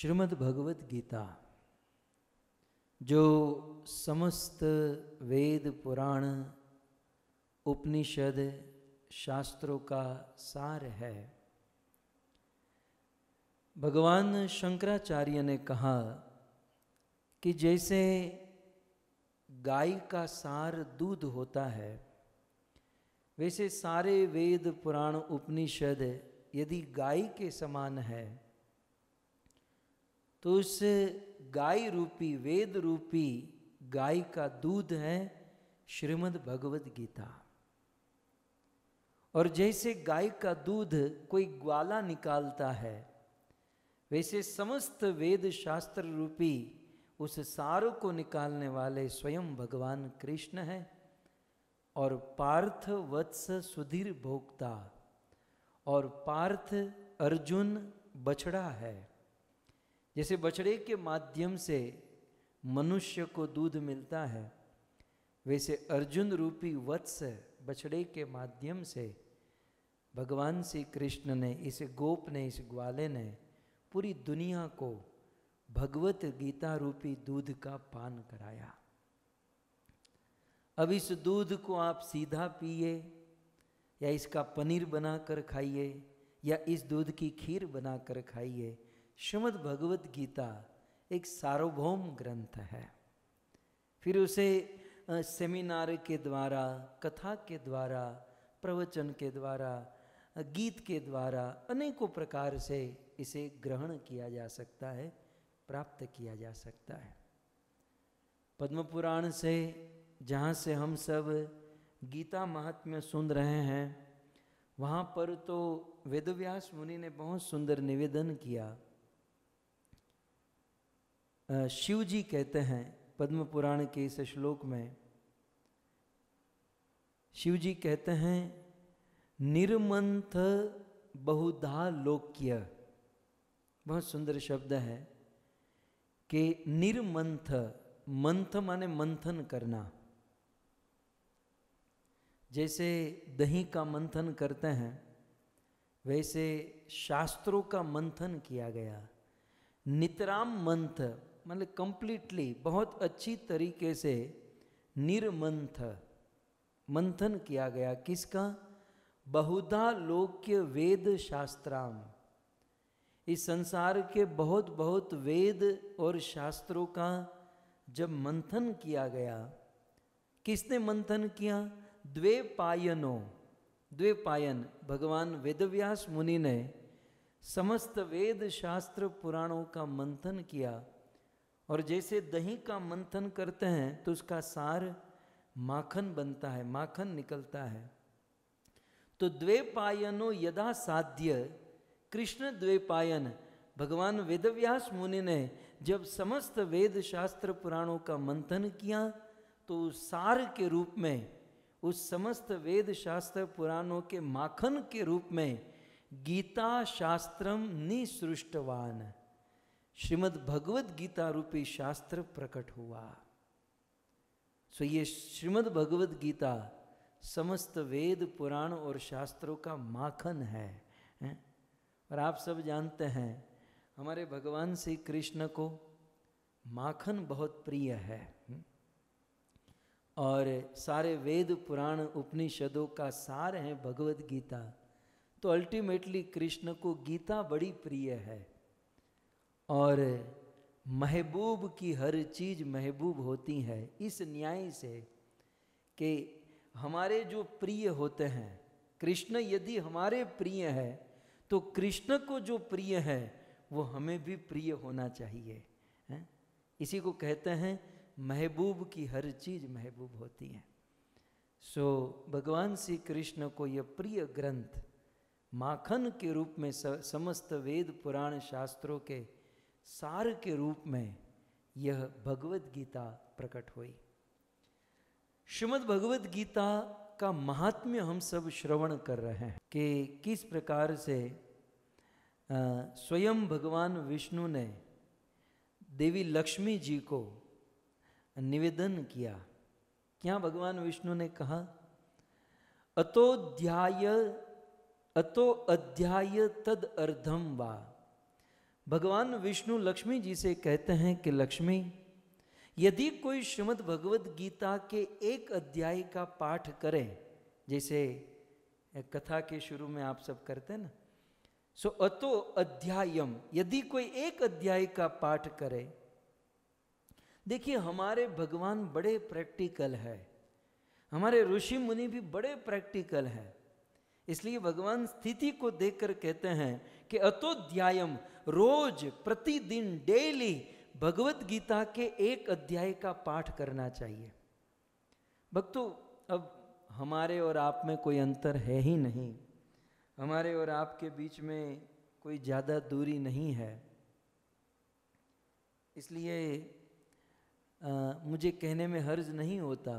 श्रीमद् भगवत गीता जो समस्त वेद पुराण उपनिषद शास्त्रों का सार है भगवान शंकराचार्य ने कहा कि जैसे गाय का सार दूध होता है वैसे सारे वेद पुराण उपनिषद यदि गाय के समान है तो उस गाय रूपी वेद रूपी गाय का दूध है श्रीमद् भगवद गीता और जैसे गाय का दूध कोई ग्वाला निकालता है वैसे समस्त वेद शास्त्र रूपी उस सार को निकालने वाले स्वयं भगवान कृष्ण हैं और पार्थ वत्स सुधीर भोक्ता और पार्थ अर्जुन बछड़ा है जैसे बछड़े के माध्यम से मनुष्य को दूध मिलता है वैसे अर्जुन रूपी वत्स बछड़े के माध्यम से भगवान श्री कृष्ण ने इस गोप ने इस ग्वाले ने पूरी दुनिया को भगवत गीता रूपी दूध का पान कराया अब इस दूध को आप सीधा पिए या इसका पनीर बनाकर खाइए या इस दूध की खीर बनाकर खाइए श्रीमद भगवद गीता एक सार्वभौम ग्रंथ है फिर उसे सेमिनार के द्वारा कथा के द्वारा प्रवचन के द्वारा गीत के द्वारा अनेकों प्रकार से इसे ग्रहण किया जा सकता है प्राप्त किया जा सकता है पद्म पुराण से जहाँ से हम सब गीता महात्म्य सुन रहे हैं वहाँ पर तो वेदव्यास मुनि ने बहुत सुंदर निवेदन किया शिव जी कहते हैं पद्म पुराण के इस श्लोक में शिव जी कहते हैं निर्मंथ बहुधा लोक्य बहुत सुंदर शब्द है कि निर्मंथ मंथ माने मंथन करना जैसे दही का मंथन करते हैं वैसे शास्त्रों का मंथन किया गया नितराम मंथ मतलब कंप्लीटली बहुत अच्छी तरीके से निर्मंथ मंथन किया गया किसका बहुधा लोक्य वेद शास्त्राम इस संसार के बहुत बहुत वेद और शास्त्रों का जब मंथन किया गया किसने मंथन किया द्वे पायनों द्वे पायन भगवान वेदव्यास मुनि ने समस्त वेद शास्त्र पुराणों का मंथन किया और जैसे दही का मंथन करते हैं तो उसका सार माखन बनता है माखन निकलता है तो द्वेपायनो यदा साध्य कृष्ण द्वेपायन भगवान वेदव्यास मुनि ने जब समस्त वेद शास्त्र पुराणों का मंथन किया तो सार के रूप में उस समस्त वेद शास्त्र पुराणों के माखन के रूप में गीता शास्त्रम निसृष्टवान श्रीमद् भगवद गीता रूपी शास्त्र प्रकट हुआ सो ये श्रीमद् भगवद गीता समस्त वेद पुराण और शास्त्रों का माखन है, है? और आप सब जानते हैं हमारे भगवान श्री कृष्ण को माखन बहुत प्रिय है हम्म? और सारे वेद पुराण उपनिषदों का सार है भगवत गीता तो अल्टीमेटली कृष्ण को गीता बड़ी प्रिय है और महबूब की हर चीज़ महबूब होती है इस न्याय से कि हमारे जो प्रिय होते हैं कृष्ण यदि हमारे प्रिय है तो कृष्ण को जो प्रिय है वो हमें भी प्रिय होना चाहिए है? इसी को कहते हैं महबूब की हर चीज़ महबूब होती है सो so, भगवान श्री कृष्ण को यह प्रिय ग्रंथ माखन के रूप में समस्त वेद पुराण शास्त्रों के सार के रूप में यह भगवत गीता प्रकट हुई श्रीमद भगवत गीता का महात्म्य हम सब श्रवण कर रहे हैं कि किस प्रकार से स्वयं भगवान विष्णु ने देवी लक्ष्मी जी को निवेदन किया क्या भगवान विष्णु ने कहा अतो ध्याय अतो अध्याय तद अर्धम वा भगवान विष्णु लक्ष्मी जी से कहते हैं कि लक्ष्मी यदि कोई श्रीमद भगवद गीता के एक अध्याय का पाठ करे जैसे कथा के शुरू में आप सब करते ना सो अतो अध्यायम यदि कोई एक अध्याय का पाठ करे देखिए हमारे भगवान बड़े प्रैक्टिकल है हमारे ऋषि मुनि भी बड़े प्रैक्टिकल हैं इसलिए भगवान स्थिति को देखकर कहते हैं कि अतोध्यायम रोज प्रतिदिन डेली भगवत गीता के एक अध्याय का पाठ करना चाहिए भक्तों अब हमारे और आप में कोई अंतर है ही नहीं हमारे और आपके बीच में कोई ज़्यादा दूरी नहीं है इसलिए आ, मुझे कहने में हर्ज नहीं होता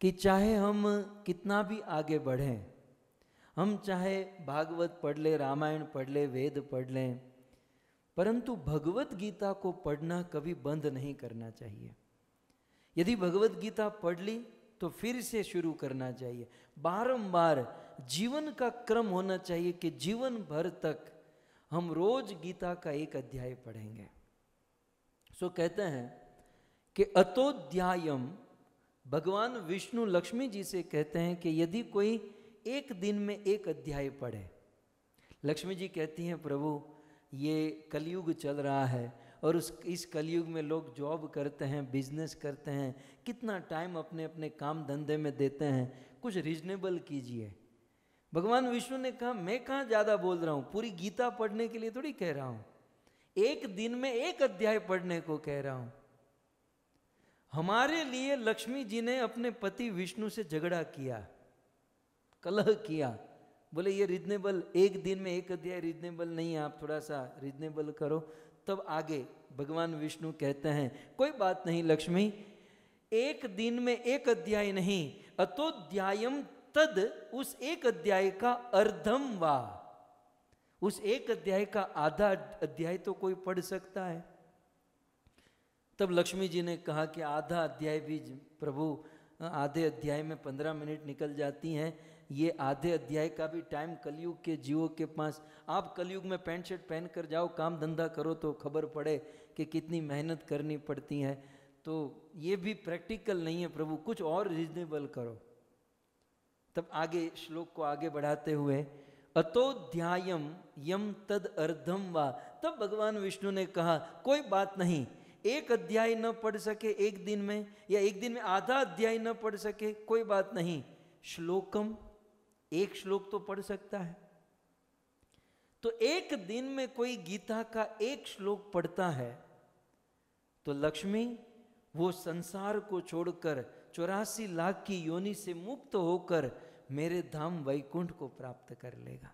कि चाहे हम कितना भी आगे बढ़ें हम चाहे भागवत पढ़ ले रामायण पढ़ ले वेद पढ़ लें परंतु भगवत गीता को पढ़ना कभी बंद नहीं करना चाहिए यदि भगवत गीता पढ़ ली तो फिर से शुरू करना चाहिए बारंबार जीवन का क्रम होना चाहिए कि जीवन भर तक हम रोज गीता का एक अध्याय पढ़ेंगे सो कहते हैं कि अतोध्यायम भगवान विष्णु लक्ष्मी जी से कहते हैं कि यदि कोई एक दिन में एक अध्याय पढ़े लक्ष्मी जी कहती हैं प्रभु ये कलयुग चल रहा है और उस इस कलयुग में लोग जॉब करते हैं बिजनेस करते हैं कितना टाइम अपने अपने काम धंधे में देते हैं कुछ रीजनेबल कीजिए भगवान विष्णु ने कहा मैं कहाँ ज़्यादा बोल रहा हूँ पूरी गीता पढ़ने के लिए थोड़ी कह रहा हूँ एक दिन में एक अध्याय पढ़ने को कह रहा हूँ हमारे लिए लक्ष्मी जी ने अपने पति विष्णु से झगड़ा किया कलह किया बोले ये रीजनेबल एक दिन में एक अध्याय रीजनेबल नहीं है आप थोड़ा सा रीजनेबल करो तब आगे भगवान विष्णु कहते हैं कोई बात नहीं लक्ष्मी एक दिन में एक अध्याय नहीं अतोध्यायम तद उस एक अध्याय का अर्धम वा उस एक अध्याय का आधा अध्याय तो कोई पढ़ सकता है तब लक्ष्मी जी ने कहा कि आधा अध्याय भी प्रभु आधे अध्याय में पंद्रह मिनट निकल जाती हैं ये आधे अध्याय का भी टाइम कलयुग के जीवों के पास आप कलयुग में पैंट शर्ट पहन कर जाओ काम धंधा करो तो खबर पड़े कि कितनी मेहनत करनी पड़ती है तो ये भी प्रैक्टिकल नहीं है प्रभु कुछ और रीजनेबल करो तब आगे श्लोक को आगे बढ़ाते हुए अतोध्यायम यम तद अर्धम वा तब भगवान विष्णु ने कहा कोई बात नहीं एक अध्याय न पढ़ सके एक दिन में या एक दिन में आधा अध्याय न पढ़ सके कोई बात नहीं श्लोकम एक श्लोक तो पढ़ सकता है तो एक दिन में कोई गीता का एक श्लोक पढ़ता है तो लक्ष्मी वो संसार को छोड़कर चौरासी लाख की योनि से मुक्त होकर मेरे धाम वैकुंठ को प्राप्त कर लेगा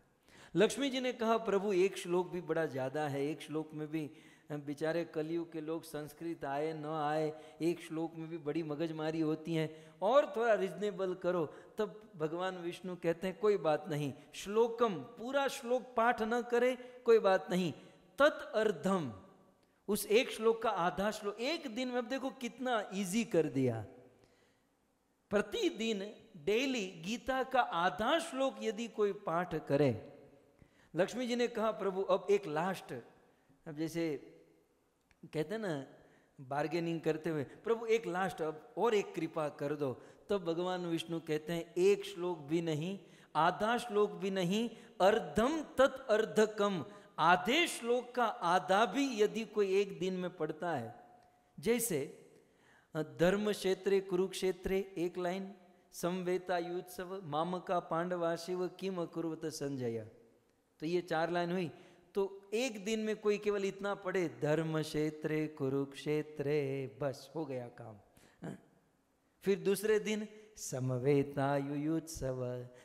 लक्ष्मी जी ने कहा प्रभु एक श्लोक भी बड़ा ज़्यादा है एक श्लोक में भी बेचारे कलयुग के लोग संस्कृत आए न आए एक श्लोक में भी बड़ी मगजमारी होती है और थोड़ा रिजनेबल करो तब भगवान विष्णु कहते हैं कोई बात नहीं श्लोकम पूरा श्लोक पाठ न करे कोई बात नहीं तत् अर्धम उस एक श्लोक का आधा श्लोक एक दिन में अब देखो कितना इजी कर दिया प्रतिदिन डेली गीता का आधा श्लोक यदि कोई पाठ करे लक्ष्मी जी ने कहा प्रभु अब एक लास्ट अब जैसे कहते ना बार्गेनिंग करते हुए प्रभु एक लास्ट अब और एक कृपा कर दो तब तो भगवान विष्णु कहते हैं एक श्लोक भी नहीं आधा श्लोक भी नहीं अर्धम तत् कम आधे श्लोक का आधा भी यदि कोई एक दिन में पढ़ता है जैसे धर्म क्षेत्र कुरुक्षेत्र एक लाइन समवेता युत्सव मामका पांडवा शिव किम अकुर्वत संजय तो ये चार लाइन हुई एक दिन में कोई केवल इतना पढ़े धर्म क्षेत्र कुरुक्षेत्र बस हो गया काम हाँ। फिर दूसरे दिन समवेता युयुत्सव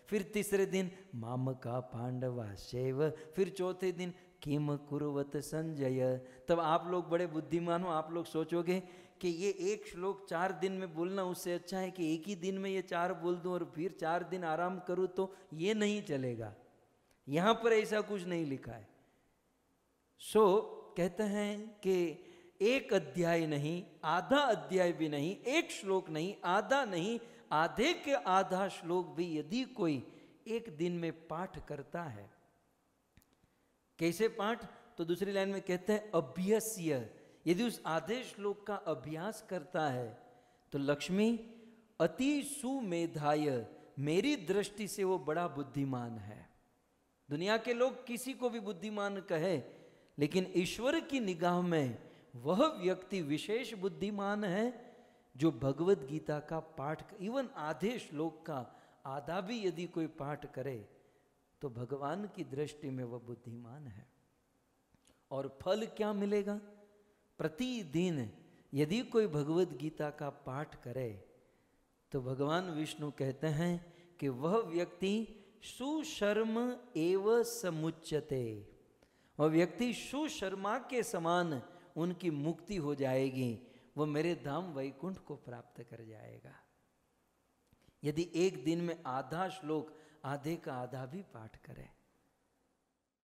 फिर तीसरे दिन माम का पांडवा शेव फिर चौथे दिन किम कुरुवत संजय तब आप लोग बड़े बुद्धिमान हो आप लोग सोचोगे कि ये एक श्लोक चार दिन में बोलना उससे अच्छा है कि एक ही दिन में ये चार बोल दूं और फिर चार दिन आराम करूं तो ये नहीं चलेगा यहाँ पर ऐसा कुछ नहीं लिखा है सो so, कहते हैं कि एक अध्याय नहीं आधा अध्याय भी नहीं एक श्लोक नहीं आधा नहीं आधे के आधा श्लोक भी यदि कोई एक दिन में पाठ करता है कैसे पाठ तो दूसरी लाइन में कहते हैं अभ्यस्य यदि उस आधे श्लोक का अभ्यास करता है तो लक्ष्मी अति सुमेधाय मेरी दृष्टि से वो बड़ा बुद्धिमान है दुनिया के लोग किसी को भी बुद्धिमान कहे लेकिन ईश्वर की निगाह में वह व्यक्ति विशेष बुद्धिमान है जो भगवत गीता का पाठ इवन आधे श्लोक का आधा भी यदि कोई पाठ करे तो भगवान की दृष्टि में वह बुद्धिमान है और फल क्या मिलेगा प्रतिदिन यदि कोई भगवत गीता का पाठ करे तो भगवान विष्णु कहते हैं कि वह व्यक्ति सुशर्म एव समुच्चते वह व्यक्ति सुशर्मा के समान उनकी मुक्ति हो जाएगी वह मेरे धाम वैकुंठ को प्राप्त कर जाएगा यदि एक दिन में आधा श्लोक आधे का आधा भी पाठ करें